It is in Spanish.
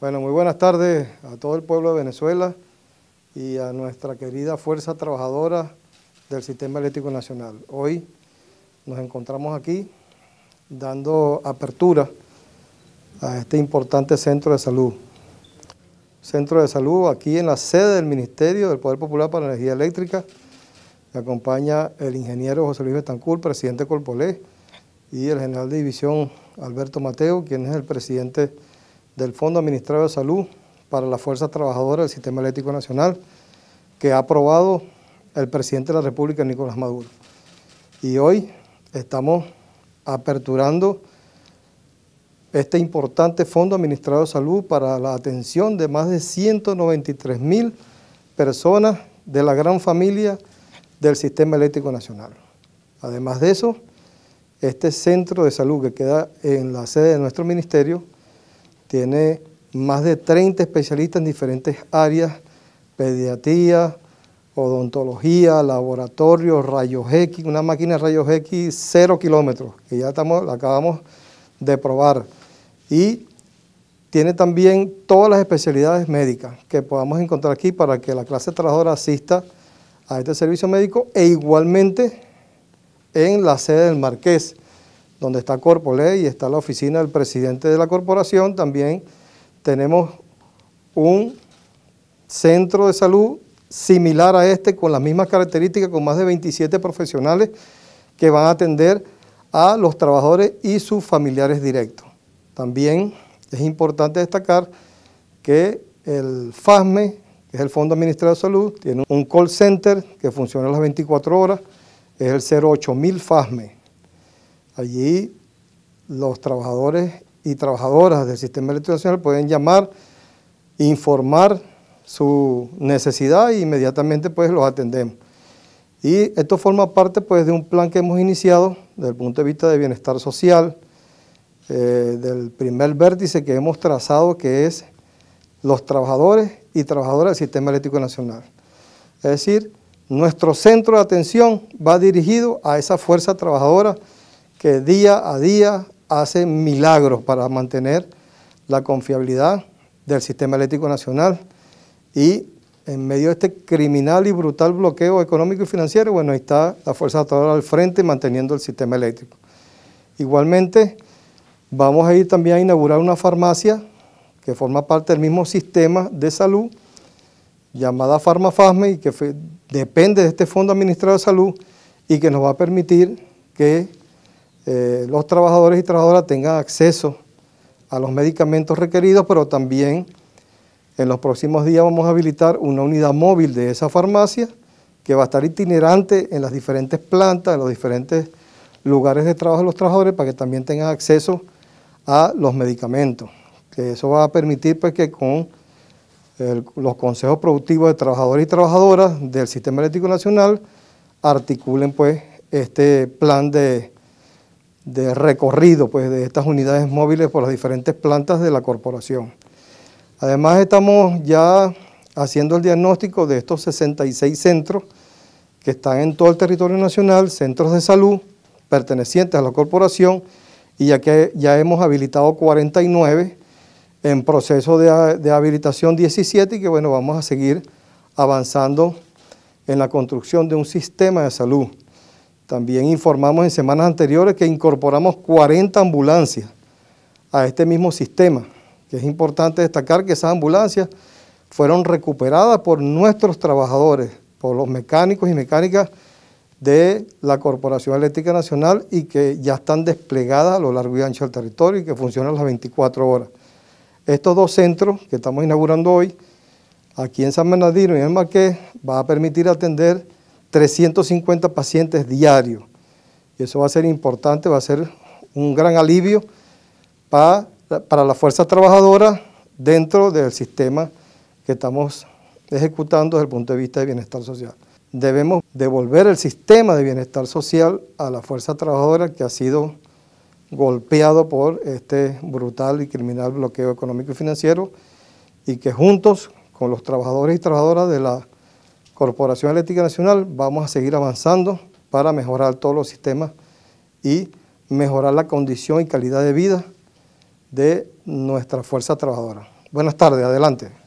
Bueno, muy buenas tardes a todo el pueblo de Venezuela y a nuestra querida fuerza trabajadora del Sistema Eléctrico Nacional. Hoy nos encontramos aquí dando apertura a este importante centro de salud. Centro de salud aquí en la sede del Ministerio del Poder Popular para la Energía Eléctrica. Me acompaña el ingeniero José Luis Betancur, presidente de Colpolé, y el general de división Alberto Mateo, quien es el presidente del Fondo Administrado de Salud para la Fuerza Trabajadora del Sistema Eléctrico Nacional que ha aprobado el presidente de la República, Nicolás Maduro. Y hoy estamos aperturando este importante Fondo Administrado de Salud para la atención de más de 193 mil personas de la gran familia del Sistema Eléctrico Nacional. Además de eso, este centro de salud que queda en la sede de nuestro ministerio tiene más de 30 especialistas en diferentes áreas, pediatría, odontología, laboratorio, rayos X, una máquina de rayos X cero kilómetros, que ya estamos, la acabamos de probar. Y tiene también todas las especialidades médicas que podamos encontrar aquí para que la clase trabajadora asista a este servicio médico e igualmente en la sede del Marqués, donde está Corpoley y está la oficina del presidente de la corporación, también tenemos un centro de salud similar a este, con las mismas características, con más de 27 profesionales que van a atender a los trabajadores y sus familiares directos. También es importante destacar que el FASME, que es el Fondo Administrador de Salud, tiene un call center que funciona las 24 horas, es el 08000 FASME, Allí los trabajadores y trabajadoras del Sistema Eléctrico Nacional pueden llamar, informar su necesidad e inmediatamente pues los atendemos. Y esto forma parte pues de un plan que hemos iniciado desde el punto de vista de bienestar social, eh, del primer vértice que hemos trazado que es los trabajadores y trabajadoras del Sistema Eléctrico Nacional. Es decir, nuestro centro de atención va dirigido a esa fuerza trabajadora que día a día hace milagros para mantener la confiabilidad del sistema eléctrico nacional y en medio de este criminal y brutal bloqueo económico y financiero, bueno, ahí está la Fuerza Atadora al frente manteniendo el sistema eléctrico. Igualmente, vamos a ir también a inaugurar una farmacia que forma parte del mismo sistema de salud, llamada Farmafasme, y que depende de este Fondo Administrado de Salud, y que nos va a permitir que eh, los trabajadores y trabajadoras tengan acceso a los medicamentos requeridos, pero también en los próximos días vamos a habilitar una unidad móvil de esa farmacia que va a estar itinerante en las diferentes plantas, en los diferentes lugares de trabajo de los trabajadores para que también tengan acceso a los medicamentos. Que eso va a permitir pues, que con los consejos productivos de trabajadores y trabajadoras del Sistema Eléctrico Nacional articulen pues, este plan de de recorrido pues, de estas unidades móviles por las diferentes plantas de la corporación. Además estamos ya haciendo el diagnóstico de estos 66 centros que están en todo el territorio nacional, centros de salud pertenecientes a la corporación, y ya que ya hemos habilitado 49, en proceso de, de habilitación 17, y que bueno, vamos a seguir avanzando en la construcción de un sistema de salud también informamos en semanas anteriores que incorporamos 40 ambulancias a este mismo sistema, que es importante destacar que esas ambulancias fueron recuperadas por nuestros trabajadores, por los mecánicos y mecánicas de la Corporación Eléctrica Nacional y que ya están desplegadas a lo largo y ancho del territorio y que funcionan las 24 horas. Estos dos centros que estamos inaugurando hoy, aquí en San Bernardino y en Marqués, va a permitir atender 350 pacientes diarios. Y eso va a ser importante, va a ser un gran alivio para, para la fuerza trabajadora dentro del sistema que estamos ejecutando desde el punto de vista del bienestar social. Debemos devolver el sistema de bienestar social a la fuerza trabajadora que ha sido golpeado por este brutal y criminal bloqueo económico y financiero y que juntos con los trabajadores y trabajadoras de la Corporación Eléctrica Nacional vamos a seguir avanzando para mejorar todos los sistemas y mejorar la condición y calidad de vida de nuestra fuerza trabajadora. Buenas tardes, adelante.